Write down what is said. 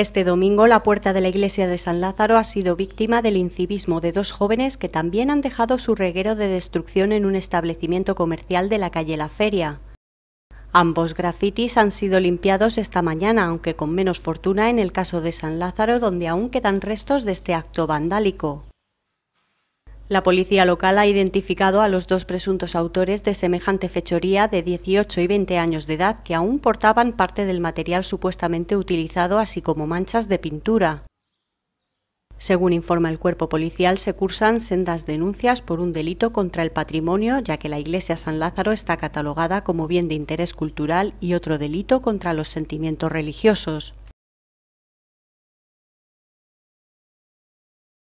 Este domingo la puerta de la iglesia de San Lázaro ha sido víctima del incivismo de dos jóvenes que también han dejado su reguero de destrucción en un establecimiento comercial de la calle La Feria. Ambos grafitis han sido limpiados esta mañana, aunque con menos fortuna en el caso de San Lázaro, donde aún quedan restos de este acto vandálico. La policía local ha identificado a los dos presuntos autores de semejante fechoría de 18 y 20 años de edad que aún portaban parte del material supuestamente utilizado, así como manchas de pintura. Según informa el cuerpo policial, se cursan sendas denuncias por un delito contra el patrimonio, ya que la iglesia San Lázaro está catalogada como bien de interés cultural y otro delito contra los sentimientos religiosos.